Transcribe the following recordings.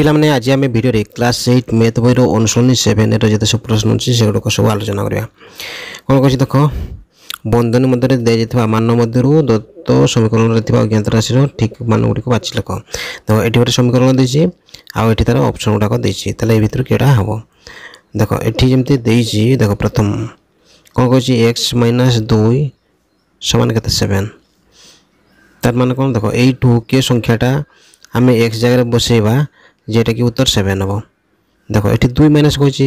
ପିଲାମାନେ ଆଜି ଆମେ ଭିଡ଼ିଓରେ କ୍ଲାସ୍ ଏଇଟ୍ ମ୍ୟାଥ୍ ବହିର ଅନୁଶୀଳନୀ ସେଭେନ୍ର ଯେତେ ସବୁ ପ୍ରଶ୍ନ ଅଛି ସେଗୁଡ଼ିକ ସବୁ ଆଲୋଚନା କରିବା କ'ଣ କହିଛି ଦେଖ ବନ୍ଧନୀ ମଧ୍ୟରେ ଦିଆଯାଇଥିବା ମାନ ମଧ୍ୟରୁ ଦତ୍ତ ସମୀକରଣରେ ଥିବା ଅଜ୍ଞାତ ରାଶିର ଠିକ୍ ମାନ ଗୁଡ଼ିକ ବାଛି ଲେଖ ଦେଖ ଏଠି ଗୋଟେ ସମୀକରଣ ଦେଇଛି ଆଉ ଏଠି ତା'ର ଅପସନ୍ ଗୁଡ଼ାକ ଦେଇଛି ତାହେଲେ ଏ ଭିତରୁ କେଉଁଟା ହେବ ଦେଖ ଏଠି ଯେମିତି ଦେଇଛି ଦେଖ ପ୍ରଥମ କ'ଣ କହିଛି ଏକ୍ସ ମାଇନସ୍ ଦୁଇ ସମାନ କେତେ ସେଭେନ୍ ତାର ମାନେ କ'ଣ ଦେଖ ଏଇଠୁ କିଏ ସଂଖ୍ୟାଟା ଆମେ ଏକ୍ସ ଜାଗାରେ ବସେଇବା যেটাকি উত্তর সেভেন হব দেখো এটি দুই মাইনাস করছি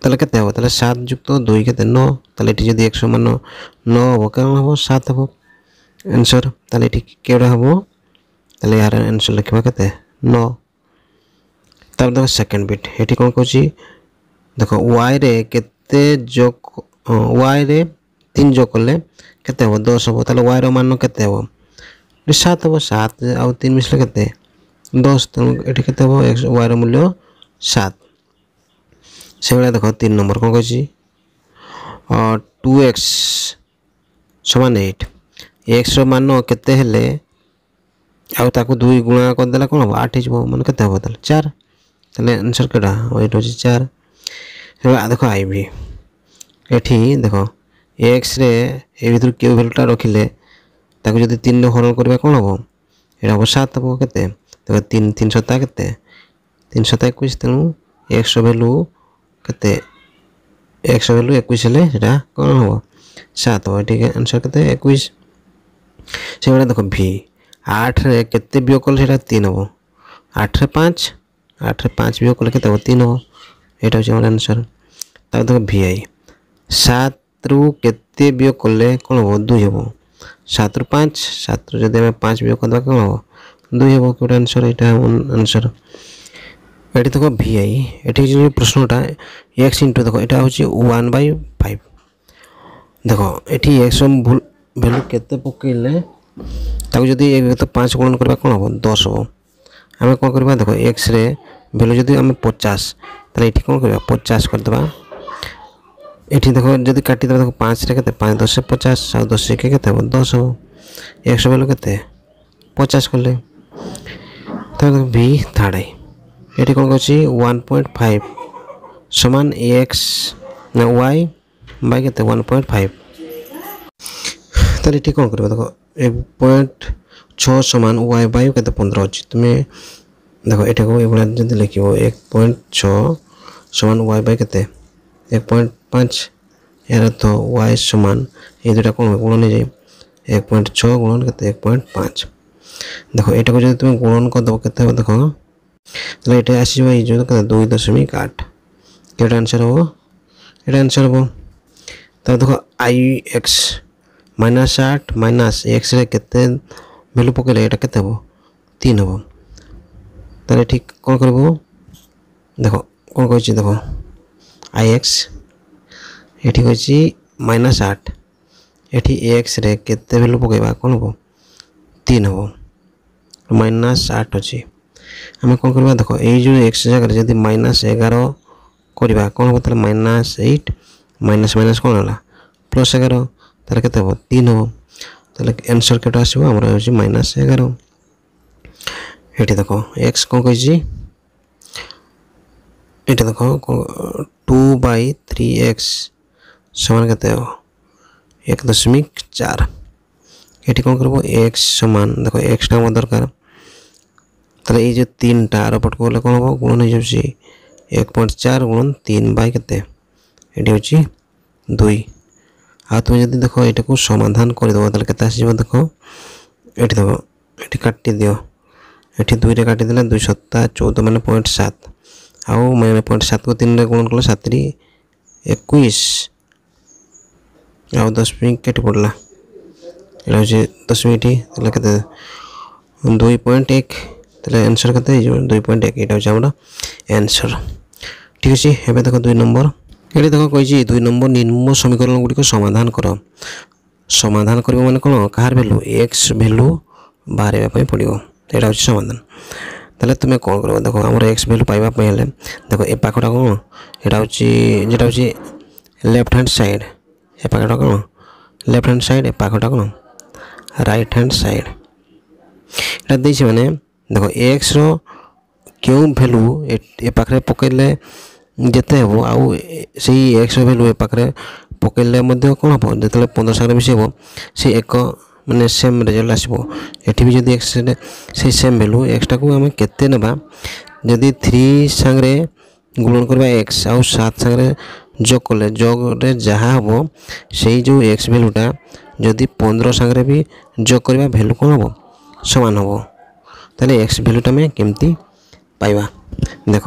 তাহলে কেতে হব তাহলে সাত যুক্ত দুই কেতে ন তাহলে এটি যদি একশো মান ন হব কেমন হব সাত হব অ্যান্সার তাহলে এটি কেউটা হব তাহলে এর অ্যান্সার লিখবা কেতে ন তারপরে দেখো সেকেন্ড বিট এটি କ'ଣ କହୁଛି ଦେଖ ୱାଇରେ କେତେ ଯୋଗ ୱାଇରେ ତିନି ଯୋଗ କଲେ କେତେ ହେବ ଦଶ ହେବ ତାହେଲେ ୱାଇର ମାନ କେତେ ହେବ ସାତ ହେବ ସାତ ଆଉ ତିନି ମିଶିଲେ କେତେ দশ তেমন এটাকে দেবো এক্স ওয়াইর মূল্য সাত সেভাবে দেখো তিন নম্বর କ'ଣ କହିଛି ଟୁ ଏକ୍ସ ସମାନ ଏଇଟ୍ ଏକ୍ସର ମାନ କେତେ ହେଲେ ଆଉ ତାକୁ ଦୁଇ ଗୁଣା କରିଦେଲେ କ'ଣ ହେବ ଆଠ ହେଇଯିବ ମାନେ କେତେ ହେବ ତାହେଲେ ଚାର ତାହେଲେ ଆନ୍ସର୍ କେଟା ଏଇଟ୍ ହେଉଛି ଚାର ଦେଖ ଆଇ ଭି ଏଠି ଦେଖ ଏକ୍ସରେ ଏ ଭିତରୁ କେଉଁ ଭ୍ୟାଲୁଟା ରଖିଲେ ତାକୁ ଯଦି ତିନିରେ ହରଣ କରିବା କ'ଣ ହେବ ଏଇଟା ହେବ ସାତ ହେବ କେତେ तो तीन तीन सौ के तीन सौ एक तेणु एक सौ भैल्यू के एक सौ भैल्यू एक कौन हम सात हम ठीक आंसर के एक से भाई देख भि आठ के वियोग कले से तीन हम आठ पाँच आठ पाँच वियोग कले के तीन हम यहाँ हूँ आंसर তারপর দেখো ভিআই সাতরু কেতে বিয়োগ করলে কোণ হব দুই হব সাতরু পাঁচ সাতরু যদি আমি পাঁচ বিয়োগ করতে কোণ হব দুই ହେବ ଗୋଟେ ଆନ୍ସର୍ ଏଇଟା ଆନ୍ସର୍ ଏଠି ଦେଖ ଭି ଆଇ ଏଠି ଯେଉଁ ପ୍ରଶ୍ନଟା ଏକ୍ସ ଇଣ୍ଟୁ ଦେଖ ଏଇଟା ହେଉଛି ୱାନ୍ ବାଇ ଫାଇଭ୍ ଦେଖ ଏଠି ଏକ୍ସ ଭ୍ୟାଲୁ କେତେ ପକାଇଲେ ତାକୁ ଯଦି ପାଞ୍ଚ ଗୁଣନ କରିବା କ'ଣ ହେବ ଦଶ ହେବ ଆମେ କ'ଣ କରିବା ଦେଖ ଏକ୍ସରେ ଭ୍ୟାଲୁ ଯଦି ଆମେ ପଚାଶ ତାହେଲେ ଏଠି କ'ଣ କରିବା ପଚାଶ କରିଦେବା ଏଠି ଦେଖ ଯଦି କାଟିଦେବା ଦେଖ ପାଞ୍ଚରେ କେତେ ପାଞ୍ଚ ଦଶ ପଚାଶ ଆଉ ଦଶ ଏକ କେତେ ହେବ ଦଶ ହେବ ଏକ୍ସ ଭ୍ୟାଲୁ କେତେ ପଚାଶ କଲେ ତାହେଲେ ଭି ଥାର୍ଡ଼ ଏଠି କ'ଣ କରୁଛି ୱାନ୍ ପଏଣ୍ଟ ଫାଇଭ୍ ସମାନ ଏକ୍ସ ନା ୱାଇ ବାଇ କେତେ ୱାନ୍ ପଏଣ୍ଟ ଫାଇଭ୍ ତାହେଲେ ଏଠି କ'ଣ କରିବ ଦେଖ ଏକ ପଏଣ୍ଟ ଛଅ ସମାନ ୱାଇ ବାଇ କେତେ ପନ୍ଦର ଅଛି ତୁମେ ଦେଖ ଏଠାକୁ ଏଭଳିଆ ଯଦି ଲେଖିବ ଏକ ପଏଣ୍ଟ ଛଅ ସମାନ ୱାଇ ବାଇ କେତେ ଏକ ପଏଣ୍ଟ ପାଞ୍ଚ ଏହାର ତ ୱାଇ ସମାନ ଏ ଦୁଇଟା କ'ଣ ଗୁଣ ନେଇଯାଏ এক পয়েন্ট ছ গুণন কত এক পয়েন্ট পাঁচ দেখো এটাকে যদি তুমি গুণন করতে করতে হবে দেখো তাহলে এটা আসি যাবে এই জন্য দুই দশমিক আট এটা অ্যান্সার হবো এটা অ্যান্সার হবো তাহলে দেখো আই এক্স মাইনাস আট মাইনাস এক্সরে কেতে ভ্যালু পকাইলে এটা কেতে হবো তিন হবো তাহলে ঠিক কোন করবো দেখো কোন করছি দেখো আই এক্স এটি করছি মাইনাস আট এটি এক্সরে কেতে ভ্যালু পকাইবা কোন হবো তিন হবো माइनस आठ अच्छी आम कौन करवा देख ये एक्स जगार जब माइनस एगार करवा कौन हम तेल एट माइनास माइनास कौन होगा प्लस एगार तेल के तीन हम तेल एनसर के आसमर हो माइनस एगार ये देख एक्स कौन कही ये देख टू बै थ्री एक्स सामान के एक दशमिक चार ये कौन कर एक्स सामान देख एक्सटा दरकार তাহলে এই যে তিনটা আর অপট করলে কোন হব গুণন হয়ে যাচ্ছে এক পয়েন্ট চার গুণন তিন বাই কেতে এটি হচ্ছে দুই আর তুমি যদি দেখো এটাকে সমাধান করে দেবো তাহলে কেতে আসবে দেখো এটি দেবো এটি কাটি দিও এটি দুইটা কাটি দিলে দুই সত্তা চৌদ মানে পয়েন্ট সাত আও মানে পয়েন্ট সাতকে গুণন করলে সাতটি একুশ ଆଉ ଦଶ ମିନିଟ୍ କେଟି ପଡ଼ିଲା ଏଇଟା ହେଉଛି ଦଶ ମିନିଟ୍ ହେଲା କେତେ ଦୁଇ ପଏଣ୍ଟ ଏକ তাহলে অ্যান্সার কত এই দুই পয়েন্ট এক এটা হচ্ছে আমরা অ্যান্সার ঠিক আছে এবার দেখো দুই নম্বর এটা দেখো কইছি দুই নম্বর নিম্ন সমীকরণ গুড়ি সমাধান কর সমাধান করব মানে কোন কাহার ভ্যালু এক্স ভ্যালু বাহারা পড়ব এটা হচ্ছে সমাধান তাহলে তুমি কোণ করবো দেখো আমার এক্স ভ্যালু পাইবা হলে দেখো এ পাখটা কোণ এটা হচ্ছে যেটা হচ্ছে লেফট হ্যান্ড সাইড এ পাখটা কোণ লেফট হ্যান্ড সাইড এ পাখটা কোণ রাইট হ্যান্ড সাইড এটা দিয়েছে মানে ଦେଖ ଏକ୍ସର କେଉଁ ଭ୍ୟାଲୁ ଏ ପାଖରେ ପକାଇଲେ ଯେତେ ହେବ ଆଉ ସେଇ ଏକ୍ସର ଭ୍ୟାଲୁ ଏ ପାଖରେ ପକାଇଲେ ମଧ୍ୟ କ'ଣ ହେବ ଯେତେବେଳେ ପନ୍ଦର ସାଙ୍ଗରେ ମିଶିବ ସେ ଏକ ମାନେ ସେମ୍ ରେଜଲ୍ଟ ଆସିବ ଏଠି ବି ଯଦି ଏକ୍ସ ସେଇ ସେମ୍ ଭ୍ୟାଲୁ ଏକ୍ସଟାକୁ ଆମେ କେତେ ନେବା ଯଦି ଥ୍ରୀ ସାଙ୍ଗରେ ଗୁଣନ କରିବା ଏକ୍ସ ଆଉ ସାତ ସାଙ୍ଗରେ যোগ কলে যোগরে যাহা হব সেই যে এক্স ভ্যালুটা যদি পনেরো সাংরে বি যোগ করা ভ্যালু কম হব সমান হব তাহলে এক্স ভ্যালুটা আমি কেমতি পাইবা দেখ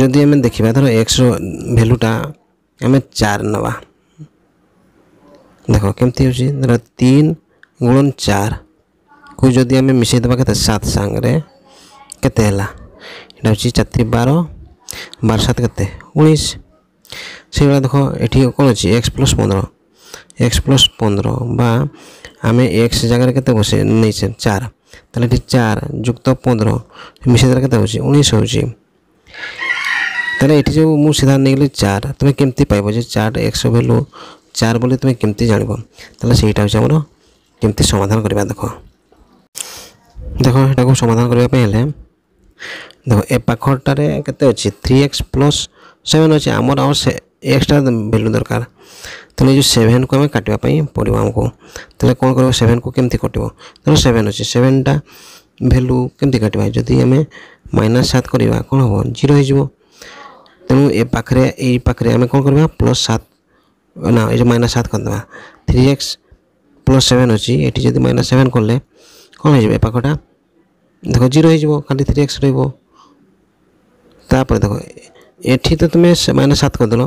যদি আমি দেখিবা ধর এক্সর ভ্যালুটা আমি চার নেবা দেখ কেমতি হচ্ছে ধর তিন গুণন চার কু যদি আমি মিশাই দেবা কেতে সাত সাংরে কেতে হেলা এটা হচ্ছে চারি বার বার সাত কেতে উনিশ সেইভাবে দেখ এটি কোণ অছি এক্স প্লস পনেরো এক্স প্লস পনেরো বা আমি এক্স জায়গায় কেতে বসে নিয়েছে চার তাহলে এটি চার যুক্ত পনেরো মিশে তাহলে কেতে ହେଉଛି ଉଣେଇଶ ହେଉଛି ତାହେଲେ ଏଠି ଯେଉଁ ମୁଁ ସିଧା ନେଇଗଲି ଚାର ତୁମେ କେମିତି ପାଇବ ଯେ ଚାର ଏକ୍ସ ଭ୍ୟାଲୁ ଚାର ବୋଲି ତୁମେ କେମିତି ଜାଣିବ ତାହେଲେ ସେଇଟା ହେଉଛି ଆମର କେମିତି ସମାଧାନ କରିବା ଦେଖ ଦେଖ ଏଟାକୁ ସମାଧାନ କରିବା ପାଇଁ ହେଲେ ଦେଖ ଏ ପାଖଟାରେ କେତେ ଅଛି ଥ୍ରୀ ଏକ୍ସ ପ୍ଲସ୍ ସେଭେନ୍ ଅଛି ଆମର ଆଉ ସେ ଏକ୍ସଟ୍ରା ଭ୍ୟାଲୁ ଦରକାର তাহলে এই যে সেভেনকু আমি কাটিবা পড়ব আমি তাহলে কোণ করব সেভেনকু কমিটি কটিব ধর সেভেন অছে সেভেনটা ভ্যালু কমিটি কাটিবা যদি আমি মাইনাস সাত করা কোণ হব জিরো হয়ে যাব তেমন এ পাখে এই পাখে আমি কোণ করবা প্লস সাত না এই যে মাইনাস সাত করেদেবা থ্রি এক্স প্লস সেভেন অছি এটি যদি মাইনাস সেভেন কলে কোণ হয়ে যাব এ পাখটা দেখ জিরো হয়ে যাব খালি থ্রি এক্স রহব তাপরে দেখ ଏଠି ତ ତୁମେ ମାଇନସ୍ ସାତ କରିଦେଲ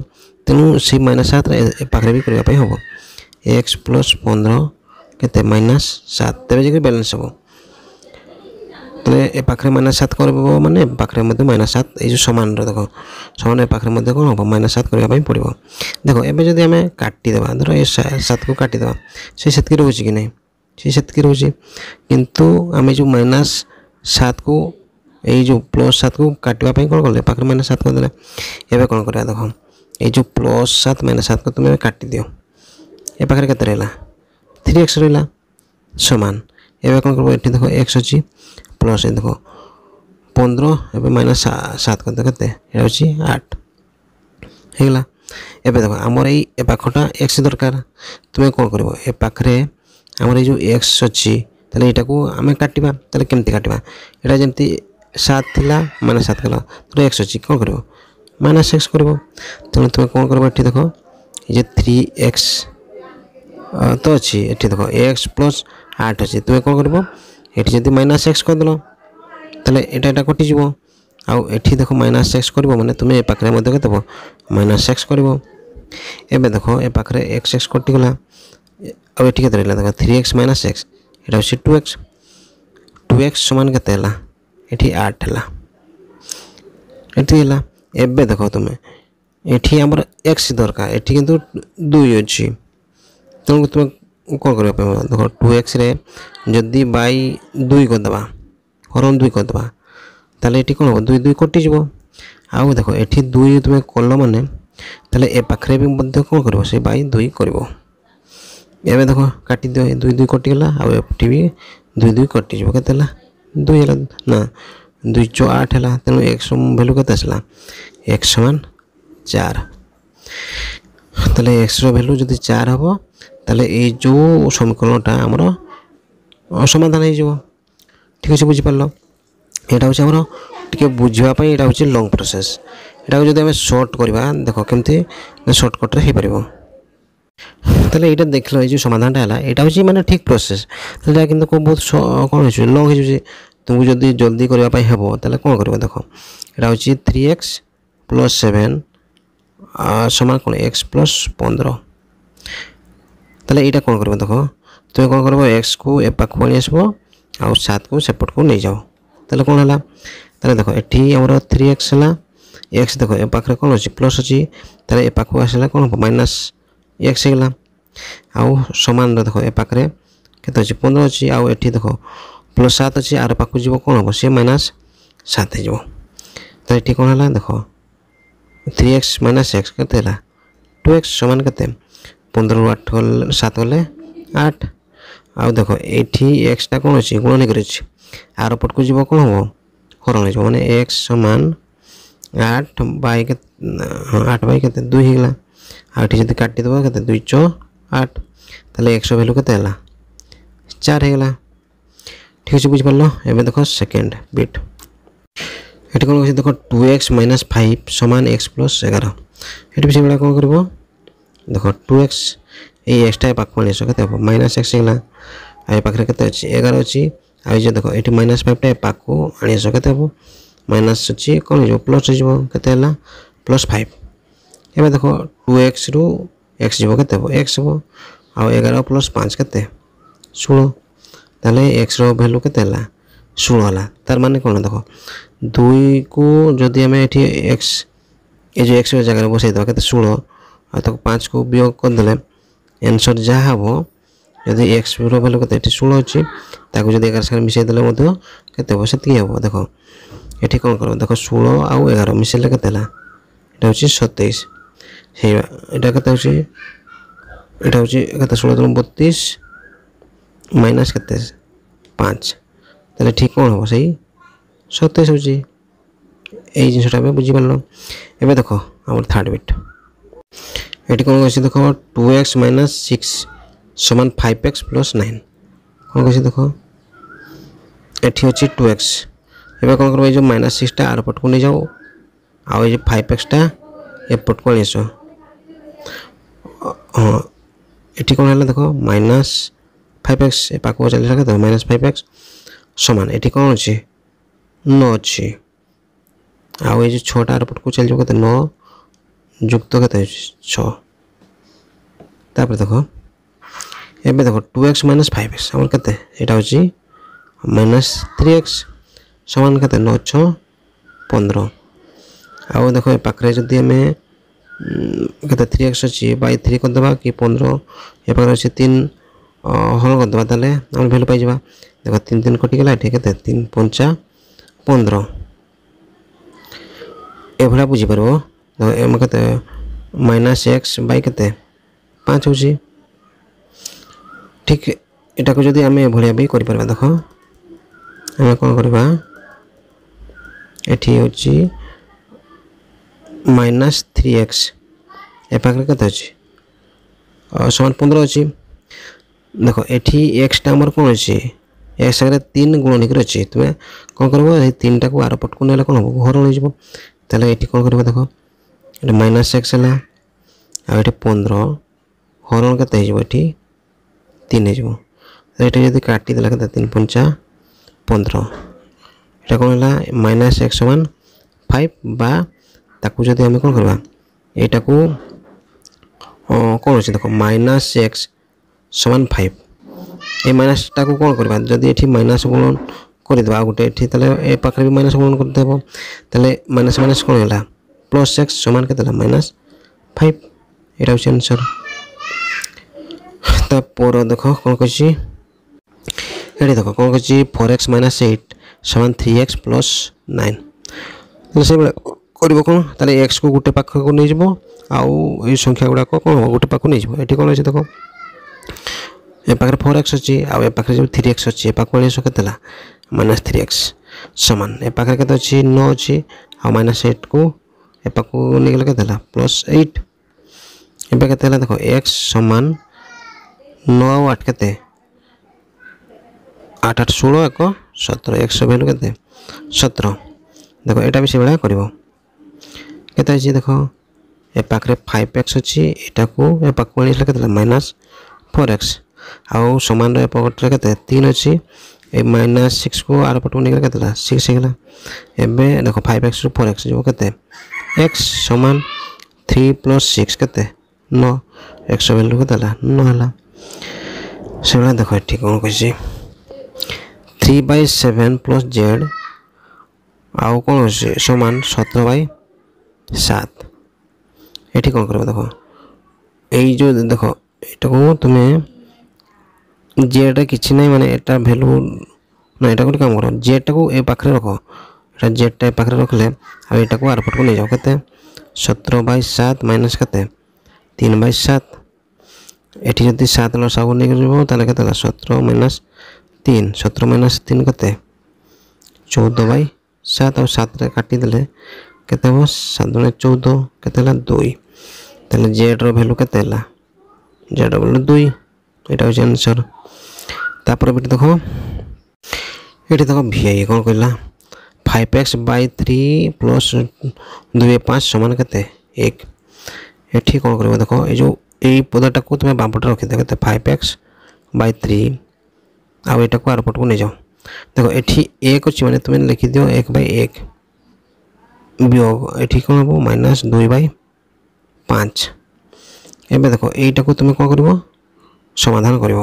ତେଣୁ ସେ ମାଇନସ୍ ସାତରେ ପାଖରେ ବି କରିବା ପାଇଁ ହେବ ଏକ୍ସ ପ୍ଲସ୍ ପନ୍ଦର କେତେ ମାଇନସ୍ ସାତ ତେବେ ଯାଇକି ବାଲାନ୍ସ ହେବ ତାହେଲେ ଏ ପାଖରେ ମାଇନସ୍ ସାତ କରିବ ମାନେ ପାଖରେ ମଧ୍ୟ ମାଇନସ୍ ସାତ ଏଇ ଯେଉଁ ସମାନର ଦେଖ ସମାନ ଏ ପାଖରେ ମଧ୍ୟ କ'ଣ ହେବ ମାଇନସ୍ ସାତ କରିବା ପାଇଁ ପଡ଼ିବ ଦେଖ ଏବେ ଯଦି ଆମେ କାଟିଦେବା ଧର ଏ ସାତକୁ କାଟିଦେବା ସେ ସେତିକି ରହୁଛି କି ନାହିଁ ସେ ସେତିକି ରହୁଛି କିନ୍ତୁ ଆମେ ଯେଉଁ ମାଇନସ୍ ସାତକୁ ଏଇ ଯେଉଁ ପ୍ଲସ୍ ସାତକୁ କାଟିବା ପାଇଁ କ'ଣ କଲେ ପାଖରେ ମାଇନସ୍ ସାତ କରିଦେଲେ ଏବେ କ'ଣ କରିବା ଦେଖ ଏଇ ଯେଉଁ ପ୍ଲସ୍ ସାତ ମାଇନସ୍ ସାତକୁ ତୁମେ ଏବେ କାଟିଦିଅ ଏ ପାଖରେ କେତେ ରହିଲା থ্রি এক্স রহলা সমান এবে কোণ করবো এটি দেখো এক্স অছি প্লস এ দেখো পনেরো এবে মাইনাস সাত কত কেতে এটা হচ্ছে আট হয়েগলা এবে দেখো আমার এই এ পাখটা এক্স দরকার তুমি কোণ করব এ পাখরে আমার এই যে এক্স অছি তাহলে এটাকে আমি কাটিবা তাহলে কেমতি কাটিবা এটা যেমতি ସାତ ଥିଲା ମାଇନସ୍ ସାତ ଗଲା ତେଣୁ ଏକ୍ସ ଅଛି କ'ଣ କରିବ ମାଇନସ୍ ଏକ୍ସ କରିବ ତେଣୁ ତୁମେ କ'ଣ କରିବ ଏଠି ଦେଖ ଏ ଯେ ଥ୍ରୀ ଏକ୍ସ ତ ଅଛି ଏଠି ଦେଖ ଏକ୍ସ ପ୍ଲସ୍ ଆଠ ଅଛି ତୁମେ କ'ଣ କରିବ ଏଠି ଯଦି ମାଇନସ୍ ଏକ୍ସ କରିଦେଲ ତାହେଲେ ଏଇଟା ଏଇଟା କଟିଯିବ ଆଉ ଏଠି ଦେଖ ମାଇନସ୍ ଏକ୍ସ କରିବ ମାନେ ତୁମେ ଏ ପାଖରେ ମଧ୍ୟ କେତେ ଦେବ ମାଇନସ୍ ଏକ୍ସ କରିବ ଏବେ ଦେଖ ଏ ପାଖରେ ଏକ୍ସ ଏକ୍ସ କଟିଗଲା ଆଉ ଏଠି କେତେ ରହିଲା ଦେଖ ଥ୍ରୀ ଏକ୍ସ ମାଇନସ୍ ଏକ୍ସ ଏଇଟା ହେଉଛି ଟୁ ଏକ୍ସ ଟୁ ଏକ୍ସ ସମାନ କେତେ ହେଲା ଏଠି ଆଠ ହେଲା ଏଠି ହେଲା ଏବେ ଦେଖ ତୁମେ ଏଠି ଆମର ଏକ୍ସ ଦରକାର ଏଠି କିନ୍ତୁ ଦୁଇ ଅଛି ତେଣୁ ତୁମେ କ'ଣ କରିବା ପାଇଁ ଦେଖ ଟୁ ଏକ୍ସରେ ଯଦି ବାଇ ଦୁଇ କରିଦେବା ହରମ ଦୁଇ କରିଦେବା ତାହେଲେ ଏଠି କ'ଣ ହେବ ଦୁଇ ଦୁଇ କଟିଯିବ ଆଉ ଦେଖ ଏଠି ଦୁଇ ତୁମେ କଲ ମାନେ ତାହେଲେ ଏ ପାଖରେ ବି ମଧ୍ୟ କ'ଣ କରିବ ସେ ବାଇ ଦୁଇ କରିବ ଏବେ ଦେଖ କାଟିଦିଅ ଦୁଇ ଦୁଇ କଟିଗଲା ଆଉ ଏଠି ବି ଦୁଇ ଦୁଇ କଟିଯିବ କେତେ ହେଲା ଦୁଇ ହେଲା ନା ଦୁଇ ଚ ଆଠ ହେଲା ତେଣୁ ଏକ୍ସ ଭ୍ୟାଲୁ କେତେ ଆସିଲା ଏକ୍ସ ସମାନ ଚାର ତାହେଲେ ଏକ୍ସର ଭ୍ୟାଲୁ ଯଦି ଚାର ହେବ ତାହେଲେ ଏଇ ଯେଉଁ ସମୀକରଣଟା ଆମର ସମାଧାନ ହେଇଯିବ ଠିକ୍ ଅଛି ବୁଝିପାରିଲ ଏଇଟା ହେଉଛି ଆମର ଟିକେ ବୁଝିବା ପାଇଁ ଏଇଟା ହେଉଛି ଲଙ୍ଗ୍ ପ୍ରୋସେସ୍ ଏଇଟାକୁ ଯଦି ଆମେ ସର୍ଟ କରିବା ଦେଖ କେମିତି ସର୍ଟକଟ୍ରେ ହେଇପାରିବ তাহলে এটা দেখলো এই যে সমাধানটা এলা এটা হচ্ছে মানে ঠিক প্রসেস তাহলে কিন্তু বহুত କ'ଣ ହେଉଛି লଙ୍ଗ୍ ହେଇଯାଉଛି ତୁମକୁ ଯଦି ଜଲ୍ଦି କରିବା ପାଇଁ ହେବ ତାହେଲେ କ'ଣ କରିବ ଦେଖ ଏଇଟା ହେଉଛି ଥ୍ରୀ ଏକ୍ସ ପ୍ଲସ୍ ସେଭେନ୍ ସମାନ କ'ଣ ଏକ୍ସ ପ୍ଲସ୍ ପନ୍ଦର ତାହେଲେ ଏଇଟା କ'ଣ କରିବ ଦେଖ ତୁମେ କ'ଣ କରିବ ଏକ୍ସକୁ ଏ ପାଖକୁ ଆଣି ଆସିବ ଆଉ ସାତକୁ ସେପଟକୁ ନେଇଯାଅ ତାହେଲେ କ'ଣ ହେଲା ତାହେଲେ ଦେଖ ଏଠି ଆମର ଥ୍ରୀ ଏକ୍ସ ହେଲା ଏକ୍ସ ଦେଖ ଏ ପାଖରେ କ'ଣ ଅଛି ପ୍ଲସ୍ ଅଛି ତାହେଲେ ଏ ପାଖକୁ ଆସିଲା କ'ଣ ହେବ ମାଇନସ୍ एक ହେଇଗଲା ଆଉ ସମାନ ଦେଖ ଏ ପାଖରେ କେତେ ଅଛି ପନ୍ଦର ଅଛି ଆଉ ଏଠି ଦେଖ ପ୍ଲସ୍ ସାତ ଅଛି ଆର ପାଖକୁ ଯିବ କ'ଣ ହେବ ସେ ମାଇନାସ୍ ସାତ ହେଇଯିବ ତ ଏଠି କ'ଣ ହେଲା ଦେଖ থ্রি এক্স মাইনাস এক্স কেতে হল টু এক্স সমান কেতে পনেরো আট হল সাত হলে আট আউ দেখো এটি এক্সটা কোণ অছি গুণ হয়ে রয়েছে আর পটকু যাব কোণ হব হরণ হয়ে মানে এক্স সমান আট বাই আট বাই কেতে দুই হয়ে গেলা আর এটি যদি কাটি দেবো কত দুই ছ আট তাহলে একশো ভ্যালু কত হল চার হয়ে গেলা ঠিক আছে বুঝিপারল এবার দেখ সেকেন্ড বিট এটি কোণ কী দেখ টু এক্স মাইনাস ফাইভ সমান এক্স প্লস এগারো এটি সেইভাবে কোণ করব দেখ টু এক্স এই এক্সটা পাখ পড়ে আসো কত হব মাইনাস এক্স হয়ে গেলা আর এ পাখে কত অছি এগারো অছি আর এই যে দেখ এটি মাইনাস ফাইভটা এ পাখু আনি আসো কত হব মাইনাস অছি কোণ হয়ে যাব প্লস হয়ে যাব কত হল প্লস ফাইভ এবার দেখো ଟୁ ଏକ୍ସରୁ ଏକ୍ସ ଯିବ କେତେ ହେବ ଏକ୍ସ ହେବ ଆଉ ଏଗାର ପ୍ଲସ୍ ପାଞ୍ଚ କେତେ ଷୋହଳ ତାହେଲେ ଏକ୍ସର ଭ୍ୟାଲୁ କେତେ ହେଲା ষোলো ହେଲା ତାର ମାନେ କ'ଣ ଦେଖ ଦୁଇକୁ ଯଦି ଆମେ ଏଠି ଏକ୍ସ ଏ ଯେଉଁ ଏକ୍ସ ଜାଗାରେ ବସାଇଦେବା କେତେ ଷୋହଳ ଆଉ ତାକୁ ପାଞ୍ଚକୁ ବିୟୋଗ କରିଦେଲେ ଆନ୍ସର୍ ଯାହା ହେବ ଯଦି ଏକ୍ସର ଭ୍ୟାଲୁ କେତେ ଏଠି ଷୋହଳ ଅଛି ତାକୁ ଯଦି ଏଗାର ସାଙ୍ଗରେ ମିଶାଇ ଦେଲେ ମଧ୍ୟ କେତେ ହେବ ସେତିକି ହେବ ଦେଖ ଏଠି କ'ଣ କରିବ ଦେଖ ଷୋହଳ ଆଉ ଏଗାର ମିଶାଇଲେ କେତେ ହେଲା এটা ହେଉଛି ସତେଇଶ সেই এটা একাত্তর এটা হচ্ছে একাত্তর ষোলো তুমি বত্রিশ মাইনাস কেতে পাঁচ তাহলে ঠিক কোণ হব সেই সতেইশ হচ্ছে এই জিনিসটা আমি বুঝিপারল এবার দেখো আমার থার্ড বিট এটি কোণ করছি দেখো টু এক্স মাইনাস সিক্স সমান ফাইভ এক্স প্লস নাইন কোণ করছি দেখো এটি হচ্ছে টু এক্স এবার কোণ করবো এই যে মাইনাস সিক্সটা আর পটকু নিয়ে যাও আর এই যে ফাইভ এক্সটা এপটকু নিয়ে এসো ଏଠି କ'ଣ ହେଲା ଦେଖ ମାଇନସ୍ ଫାଇଭ୍ ଏକ୍ସ ଏ ପାଖକୁ ଚାଲିଲା କେତେ ମାଇନସ୍ ଫାଇଭ୍ ଏକ୍ସ ସମାନ ଏଠି କ'ଣ ଅଛି ନଅ ଅଛି ଆଉ ଏ ଯେଉଁ ଛଅଟା ଏୟାରପୋର୍ଟକୁ ଚାଲିଯିବ କେତେ ନଅ ଯୁକ୍ତ କେତେ ଅଛି ଛଅ ତାପରେ ଦେଖ ଏବେ ଦେଖ two x minus five x ଆମର କେତେ ଏଇଟା ହେଉଛି ମାଇନସ୍ ଥ୍ରୀ ଏକ୍ସ ସମାନ କେତେ ନଅ ଛଅ ପନ୍ଦର ଆଉ ଦେଖ ଏ ପାଖରେ ଯଦି ଆମେ थ्री एक्स अच्छे बै थ्री करदे कि पंद्रह एपाखे अच्छे तीन हल करदे तेल भैल्यू पाई देख तीन तीन कटिगला ये के तीन पंचा पंद्रह एभड़ा बुझीपर के माइनास एक्स बै के पाँच हो ठीक यहाँ को जदि आम एभिया भी कर देख आम कौन करवा ये हूँ ମାଇନସ୍ ଥ୍ରୀ ଏକ୍ସ ଏ ପାଖରେ କେତେ ଅଛି ସମାନ ପନ୍ଦର ଅଛି ଦେଖ ଏଠି ଏକ୍ସଟା ଆମର କ'ଣ ଅଛି ଏକ୍ସ ସାଙ୍ଗରେ ତିନି ଗୁଣ ନେଇକରି ଅଛି ତୁମେ କ'ଣ କରିବ ଏଇ ତିନିଟାକୁ ଆର ପଟକୁ ନେଲେ କ'ଣ ହେବ ଘର ହେଇଯିବ ତାହେଲେ ଏଠି କ'ଣ କରିବ ଦେଖ ଏଠି ମାଇନସ୍ ଏକ୍ସ ହେଲା ଆଉ ଏଠି ପନ୍ଦର ହରଣ କେତେ ହେଇଯିବ ଏଠି ତିନି ହେଇଯିବ ଏଠି ଯଦି କାଟିଦେଲା କେତେ ତିନି ପଞ୍ଚା ପନ୍ଦର এটা কোন হলা মাইনাস এক সমান ফাইভ বা ତାକୁ ଯଦି ଆମେ କ'ଣ କରିବା ଏଇଟାକୁ କ'ଣ ଅଛି ଦେଖ ମାଇନସ୍ ଏକ୍ସ ସମାନ ଫାଇଭ୍ ଏ ମାଇନସ୍ଟାକୁ କ'ଣ କରିବା ଯଦି ଏଠି ମାଇନସ୍ ଗୁଣନ କରିଦେବା ଆଉ ଗୋଟେ ଏଠି ତାହେଲେ ଏ ପାଖରେ ବି ମାଇନସ୍ ଗୁଣନ କରିଦେବ ତାହେଲେ ମାଇନସ୍ ମାଇନସ୍ କ'ଣ ହେଲା ପ୍ଲସ୍ ଏକ୍ସ ସମାନ କେତେ ହେଲା ମାଇନସ୍ ଫାଇଭ୍ ଏଇଟା ହେଉଛି ଆନ୍ସର୍ ତାପର ଦେଖ କ'ଣ କହିଛି ଏଠି ଦେଖ କ'ଣ କହିଛି ଫୋର୍ ଏକ୍ସ ମାଇନସ୍ ଏଇଟ୍ ସମାନ ଥ୍ରୀ ଏକ୍ସ ପ୍ଲସ୍ ନାଇନ୍ ତାହେଲେ ସେଇଭଳିଆ କରିବ କ'ଣ ତାହେଲେ ଏକ୍ସକୁ ଗୋଟେ ପାଖକୁ ନେଇଯିବ ଆଉ ଏଇ ସଂଖ୍ୟା ଗୁଡ଼ାକ କ'ଣ ଗୋଟେ ପାଖକୁ ନେଇଯିବ ଏଠି କ'ଣ ଅଛି ଦେଖ ଏ ପାଖରେ ଫୋର୍ ଏକ୍ସ ଅଛି ଆଉ ଏ ପାଖରେ ଯେଉଁ ଥ୍ରୀ ଏକ୍ସ ଅଛି ଏ ପାଖକୁ ଆଣିବା କେତେ ହେଲା ମାଇନସ୍ ଥ୍ରୀ ଏକ୍ସ ସମାନ ଏ ପାଖରେ କେତେ ଅଛି ନଅ ଅଛି ଆଉ ମାଇନସ୍ ଏଇଟ୍କୁ ଏ ପାଖକୁ ନେଇଗଲେ କେତେ ହେଲା ପ୍ଲସ୍ ଏଇଟ୍ ଏବେ କେତେ ହେଲା ଦେଖ ଏକ୍ସ ସମାନ ନଅ ଆଉ ଆଠ କେତେ ଆଠ ଆଠ ଷୋହଳ ଏକ ସତର ଏକ୍ସ ଭ୍ୟାଲୁ କେତେ ସତର ଦେଖ ଏଇଟା ବି ସେଇଭଳିଆ କରିବ କେତେ ଅଛି ଦେଖ ଏ ପାଖରେ ଫାଇଭ୍ ଏକ୍ସ ଅଛି ଏଟାକୁ ଏ ପାଖକୁ ଆଣିଲେ କେତେ ହେଲା ମାଇନସ୍ ଫୋର୍ ଏକ୍ସ ଆଉ ସମାନର ଏ ପଟରେ କେତେ ତିନି ଅଛି ଏ ମାଇନସ୍ ସିକ୍ସକୁ ଆର ପଟକୁ ନେଇଗଲେ କେତେ ହେଲା ସିକ୍ସ ହେଇଗଲା ଏବେ ଦେଖ ଫାଇଭ୍ ଏକ୍ସରୁ ଫୋର୍ ଏକ୍ସ ଯିବ କେତେ ଏକ୍ସ ସମାନ থ্রি প্লস সিক্স কেতে ন একশো ভ্যালু কেতে হল নহল সেগুলো দেখো এটি কোণ কইছি three by seven plus z আউ কোণ হচ্ছে সমান সতেরো বাই সাত এটি କ'ଣ କରିବ ଦେଖ ଏଇ ଯେଉଁ ଦେଖ ଏଇଟାକୁ ତୁମେ ଜେଟା କିଛି ନାହିଁ ମାନେ ଏଟା ଭ୍ୟାଲୁ ନା ଏଇଟା ଗୋଟେ କାମ କର ଜେଟାକୁ ଏ ପାଖରେ ରଖ ଏଇଟା ଜେଟା ଏ ପାଖରେ ରଖିଲେ ଆଉ ଏଇଟାକୁ ଆର ପଟକୁ ନେଇଯାଅ କେତେ ସତର ବାଇ ସାତ ମାଇନସ୍ କେତେ ତିନି ବାଇ ସାତ ଏଠି ଯଦି ସାତ ଲସାଗୁ ନେଇକି ଯିବ ତାହେଲେ କେତେ ହେଲା ସତର ମାଇନସ୍ ତିନି ସତର ମାଇନସ୍ ତିନି କେତେ ଚଉଦ ବାଇ ସାତ ଆଉ ସାତରେ କାଟିଦେଲେ কেতে হব সাত দুণে চৌদ কেতে হল দুই তাহলে জেড্র ভ্যালু কেতে হল জেড্র ভ্যালু দুই এটা হচ্ছে আনসর তারপরে এটি দেখ এটি দেখ ভিআই কোণ কহিলা five x by three plus দুই পাঁচ সমান কেতে এক এটি কোণ করব দেখ এই যে এই পদটাকে তুমি বামপটে রখিদ কেতে ফাইভ এক্স বাই থ্রি আউ এটাকে আর পটকু নিয়ে যাও দেখো এটি এক অছি মানে তুমি লিখিদিও এক বাই এক বিয়োগ এটি করবো মাইনাস দুই বাই পাঁচ এবার দেখো এইটাকে তুমি কଣ করব সমাধান করব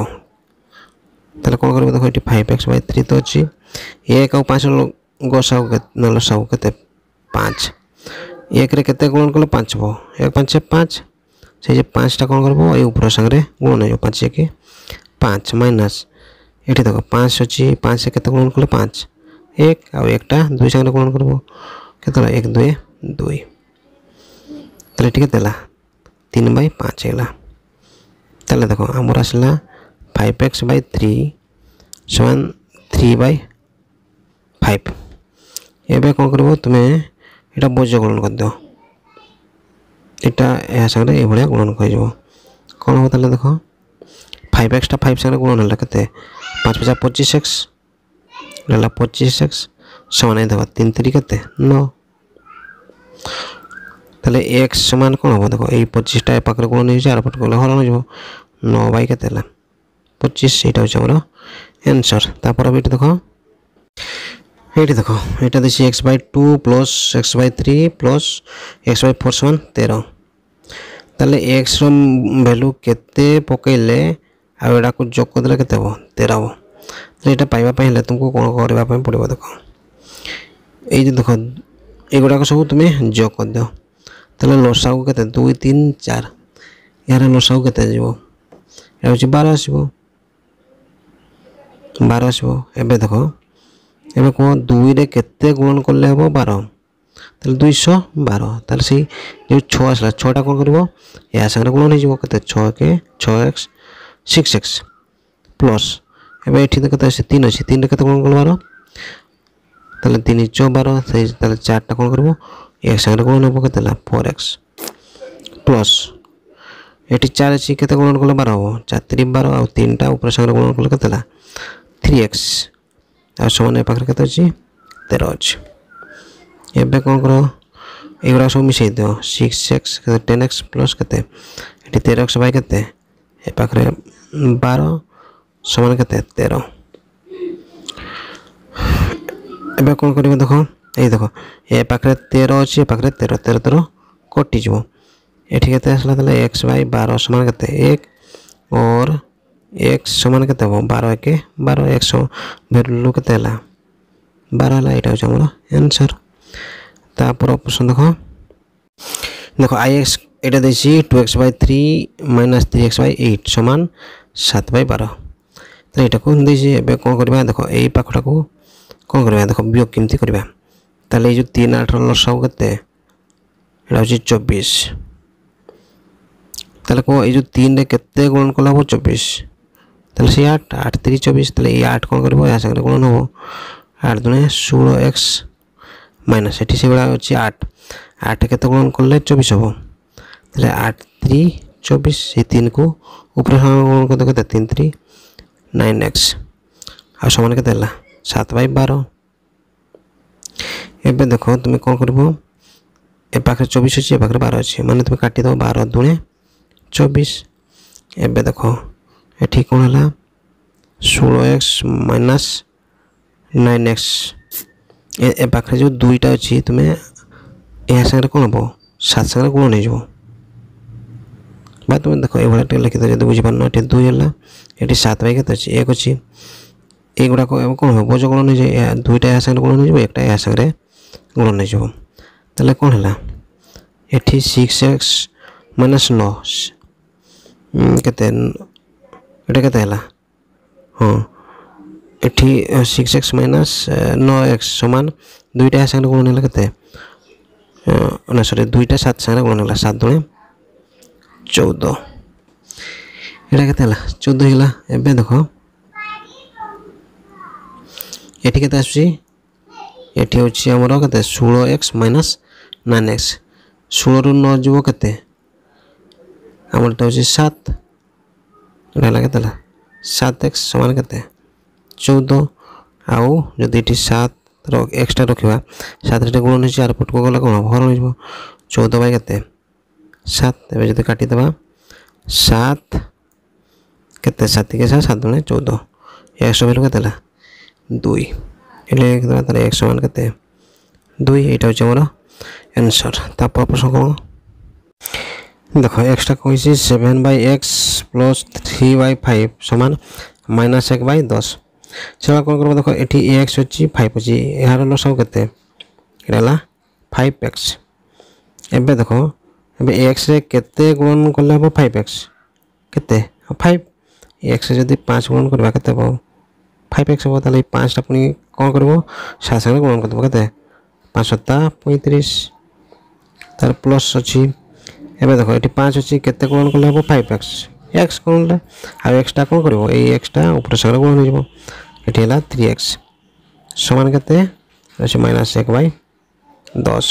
তাহলে কଣ করব দেখো এটি ফাইভ এক্স বাই থ্রি তো ଅଛି এক ଆଉ ପାଞ୍ଚ ଗୋସାଉ ନହେଲେ ସାଉ କେତେ ପାଞ୍ଚ ଏକରେ କେତେ ଗୁଣ କଲେ ପାଞ୍ଚ ହେବ ଏକ ପାଞ୍ଚ ପାଞ୍ଚ ସେଇ ଯେ ପାଞ୍ଚଟା କ'ଣ କରିବ ଏଇ ଉପର ସାଙ୍ଗରେ ଗୁଣ ନେଇଯିବ ପାଞ୍ଚ ଏକ ପାଞ୍ଚ ମାଇନସ୍ ଏଠି ଦେଖ ପାଞ୍ଚ ଅଛି ପାଞ୍ଚ କେତେ ଗୁଣ କଲେ ପାଞ୍ଚ ଏକ ଆଉ ଏକଟା ଦୁଇ ସାଙ୍ଗରେ ଗୁଣ କରିବ কত এক দুয়ে দুই তাহলে ঠিক আছে তিন বাই পাঁচ এগুলা তাহলে দেখো আমার আসলা ফাইভ এক্স বাই থ্রি সমান থ্রি বাই ফাইভ এবার কম করব তুমি এটা বজ্র গ্রহণ করে এটা এর সাথে এইভাবে গ্রহণ করে যাব কম হব তাহলে দেখো ফাইভ এক্সটা ফাইভ সাথে গ্রহণ হল কেতে পাঁচ পচা পঁচিশ এক্স হল পঁচিশ এক্স সমান এই দেখো তিন তারিখেতে ন তাহলে এক্স সমান কোন হব দেখো এই পঁচিশটা এপাখরে গুণ হয়েছে আর পট করলে হরানো যাব ন বাই কেতে হলাম পঁচিশ এটা হচ্ছে আমার অ্যান্সার তারপর এটা দেখো এইটি দেখো এটা দিচ্ছি x by two plus x by three plus x by four সমান তেরো তাহলে এক্সর ভ্যালু কেতে পকাইলে ଆଉ ଏଇଟାକୁ ଯୋଗ କରିଦେଲେ କେତେ ହେବ ତେର ହେବ ତ ଏଇଟା ପାଇବା ପାଇଁ ହେଲେ ତୁମକୁ କ'ଣ କରିବା ପାଇଁ ପଡ଼ିବ ଦେଖ এই যে ଦେଖ ଏଗୁଡ଼ାକ ସବୁ ତୁମେ ଯୋଗ କରିଦିଅ ତାହେଲେ ଲସାକୁ କେତେ ଦୁଇ ତିନି ଚାରି ଏହାର ଲସାକୁ କେତେ ଯିବ ଏହା ହେଉଛି ବାର ଆସିବ ବାର ଆସିବ ଏବେ ଦେଖ ଏବେ କ'ଣ ଦୁଇରେ କେତେ ଗୁଣନ କଲେ ହେବ ବାର ତାହେଲେ ଦୁଇଶହ ବାର ତାହେଲେ ସେଇ ଯେଉଁ ଛଅ ଆସିଲା ଛଅଟା କ'ଣ କରିବ ଏହା ସାଙ୍ଗରେ ଗୁଣନ ହେଇଯିବ କେତେ ଛଅ କେ ଛଅ ଏକ୍ସ ସିକ୍ସ ଏକ୍ସ ପ୍ଲସ୍ ଏବେ ଏଠି ତ କେତେ ଅଛି ତିନି ଅଛି ତିନିରେ କେତେ ଗୁଣନ କଲେ ବାର তাহলে তিন চো বারো সেই তাহলে চারটা কোণ করবো এক সঙ্গে কোণ পকাই তাহলে ফোর এক্স প্লস এটি চার আছে কেতে গুণন কলে বারো হবো চার তিরি বারো আর তিনটা উপরের সঙ্গে গুণন কলে কেতে থ্রি এক্স আর সমান এর পাখে কেতে হচ্ছে তেরো হচ্ছে এবার কোণ করো এগুলা সব মিশিয়ে দিও সিক্স এক্স কেতে টেন এক্স প্লস কেতে এটি তেরো এক্স বাই কেতে এ পাখে বারো সমান কেতে তেরো एब कौन कर देख ଏଇ देख ए पाखे तेरह अच्छे ଏ ପାଖରେ ତେର ତେର ତେର କଟିଯିବ ଏଠି କେତେ ଆସିଲା ତାହେଲେ ଏକ୍ସ ବାଇ ବାର ସମାନ और एक्स सामान के बार एक बार एक्स भैल्यू के बार है यहाँ हूँ एनसर तापर अपसन देख देख आई एक्स ये two x by three minus three x by eight समान सात बार तो यहाँ को देखिए एवं कौन करवा देख ये पाखटा को କ'ଣ କରିବା ଦେଖ ବିୟୋଗ କେମିତି କରିବା ତାହେଲେ ଏଇ ଯେଉଁ ତିନି ଆଠର ଲସାଉ କେତେ ଏଇଟା ହେଉଛି ଚବିଶ ତାହେଲେ କ'ଣ ଏଇ ଯେଉଁ ତିନିରେ କେତେ ଗୁଣନ କଲେ ହେବ ଚବିଶ ତାହେଲେ ସେ ଆଠ ଆଠ ତିରିଶ ଚବିଶ ତାହେଲେ ଏଇ ଆଠ କ'ଣ କରିବ ଏହା ସାଙ୍ଗରେ ଗୁଣନ ହେବ ଆଠ ଦୁଣେ ଷୋହଳ ଏକ୍ସ ମାଇନସ୍ ଏଠି ସେଭଳିଆ ଅଛି ଆଠ ଆଠ କେତେ ଗୁଣନ କଲେ ଚବିଶ ହେବ তাহলে আট থ্রি চব্বিশ এই তিনকু উপরে সমান করতে তিন থ্রি নাইন এক্স আর সমান কেতে সাত বাই বার এবে দেখ তুমি কম করব এ পাখে চবিশ অছি এ পাখে বার অছি মানে তুমি কাটি দেব বার দুণে চবিশ এবে দেখ এটি কোণ হল ষোলো এক্স মাইনাস নাইন এক্স এ পাখে যে দুইটা অছি তুমি ଏହା ସାଙ୍ଗରେ କ'ଣ ହେବ ସାତ ସାଙ୍ଗରେ ଗୁଣ ନେଇଯିବ ବା ତୁମେ ଦେଖ ଏଭଳିଆ ଟିକେ ଲେଖିଦେବ ଯଦି ବୁଝିପାରୁନ ଏଠି ଦୁଇ ହେଲା ଏଠି ସାତ ବାଇ କେତେ ଅଛି ଏକ ଅଛି ଏଗୁଡ଼ାକ କ'ଣ ହେବ ଯେ ଗୁଣ ନେଇଯିବ ଦୁଇଟା ଏହା ସାଙ୍ଗରେ ଗୁଣ ନେଇଯିବ ଏକଟା ଏହା ସାଙ୍ଗରେ ଗୁଣ ନେଇଯିବ ତାହେଲେ କ'ଣ ହେଲା ଏଠି ସିକ୍ସ ଏକ୍ସ ମାଇନସ୍ ନଅ କେତେ ଏଇଟା କେତେ ହେଲା ହଁ ଏଠି ସିକ୍ସ ଏକ୍ସ ମାଇନସ୍ ନଅ ଏକ୍ସ ସମାନ ଦୁଇଟା ଏହା ସାଙ୍ଗରେ ଗୁଣ ନେଲା କେତେ ନା ସରି ଦୁଇଟା ସାତ ସାଙ୍ଗରେ ଗୁଣ ନେଲା ସାତ ଦୁଣେ ଚଉଦ ଏଇଟା କେତେ ହେଲା ଚଉଦ ହେଇଗଲା ଏବେ ଦେଖ ये ठीक है आसूँ ये आम षोल एक्स माइनस नाइन एक्स षोल रु नजर के आमटा सात कतला सात एक्स सामान के चौद आदि सात एक्सट्रा रखा सात गुण नहीं चार पट को गल कौन भर हो चौदह बै बे सात एवं जो काटिद सात के सात सात चौदह एक सौ बिल দুই এটা তাহলে এক সমান কেতে দুই এটা হচ্ছে আমার অ্যান্সার তারপর প্রশ্ন করো দেখো এক্সটা কইছি seven by x plus three by five সমান মাইনাস এক বাই দশ সেটা কোন করবো দেখো এটি এক্স হচ্ছে ফাইভ হচ্ছে এর হল সব কেতে এটা হল ফাইভ এক্স এবে দেখো এবে এক্সরে কেতে গুণন করলে হব ফাইভ এক্স কেতে ফাইভ এক্সরে যদি পাঁচ গুণন করবা কেতে পাবো ফাইভ এক্স হব তাহলে এই পাঁচটা পুনি কম করবো সাত সঙ্গে গ্রহণ করতে কেতে পাঁচ সপ্তাহ পঁয়ত্রিশ তার প্লস অছি এবে দেখো এটি পাঁচ অছি কেতে গ্রহণ কলে হব ফাইভ এক্স এক্স গ্রহণলে আর এক্সটা কম করব এই এক্সটা উপরে সঙ্গে গ্রহণ হয়ে যাব এটি হল থ্রি এক্স সমান কেতে আছে মাইনাস এক বাই দশ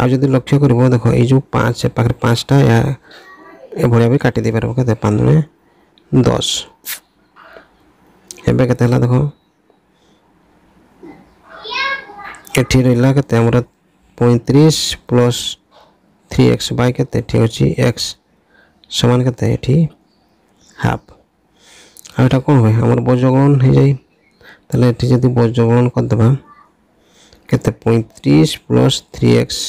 আর যদি লক্ষ্য করব দেখো এই যে পাঁচ পাখে পাঁচটা এভাবে কাটি দিয়ে পারব কেতে পাঁচ দশ एबे केते हला देखो एठी रहला केते हमरा 35 प्लस 3x बाय केते ठीक अछि x समान केते एठी हाफ आ एटा कोन होय हमर बोझगण हे जाई तले एठी जदी बोझगण कर देबा केते 35 प्लस 3x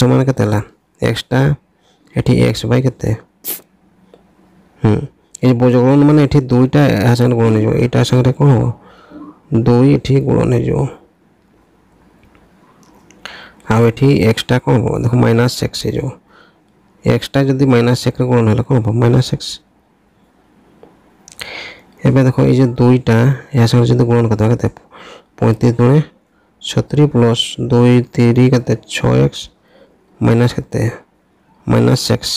समान केते हला x टा एठी x बाय केते हम्म ये बजग्रहण मान ये दुईटा आशा ग्रहण हो आशा कह दई इटी ग्रहण हो आठ एक्सट्रा कौन हो देखो माइनस एक्स हो एक्सट्रा जो माइनस एक्स ग्रहण हो कौन माइनस एक्स एवं देखो ये दुईटा यहाँ सामने जो ग्रहण करते पैंतीस गुणे छत्री प्लस दई तिर छः एक्स माइनस कैसे माइनस एक्स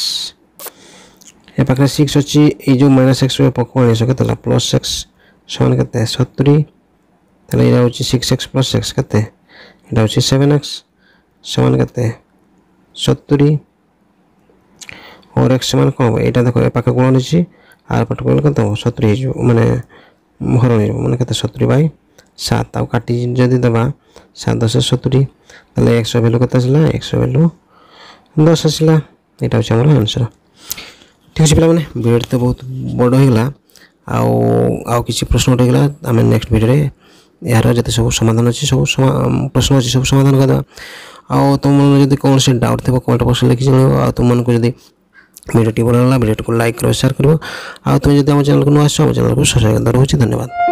ଏ ପାଖରେ ସିକ୍ସ ଅଛି ଏଇ ଯେଉଁ ମାଇନସ୍ ଏକ୍ସ ପକୁ ଆଣିଛ କେତେ ହେଲା ପ୍ଲସ୍ ଏକ୍ସ ସମାନ କେତେ ସତୁରି ତାହେଲେ ଏଇଟା ହେଉଛି ସିକ୍ସ ଏକ୍ସ ପ୍ଲସ୍ ଏକ୍ସ କେତେ ଏଇଟା ହେଉଛି ସେଭେନ୍ ଏକ୍ସ সমান কত সত্তরি ওর এক সমান কম হবে এটা দেখো পাখে গুণ হয়েছি আর পাঠ করলে কত হব সত্তরি হয়ে যাব মানে হরণ হয়ে যাব মানে কত সত্তরি বাই সাত তাও কাটি যদি দেবা সাত দশের সত্তরি তাহলে একশো ভ্যালু কত আসলা একশো ভ্যালু দশ আসলা এটা হচ্ছে আমার আনসার ঠিক আছে পিলামানে ভিডিওটি তো বহুত বড় হয়েগলা আও আও কিছু প্রশ্ন উঠেগলা আমি নেক্সট ভিডিওরে এর যেতে সব সমাধান আছে সব প্রশ্ন আছে সব সমাধান করদেবা আও তোমার যদি কোনসি ডাউট থাকবে কমেন্ট বক্সে লিখি জানাও আও তোমাকে যদি ভিডিওটি ভালো লাগলা ভিডিওটিকে লাইক করো শেয়ার করো আও তুমি যদি আমার চ্যানেলকে নয় আসছো আমার চ্যানেলকে সবসময় রয়েছে ধন্যবাদ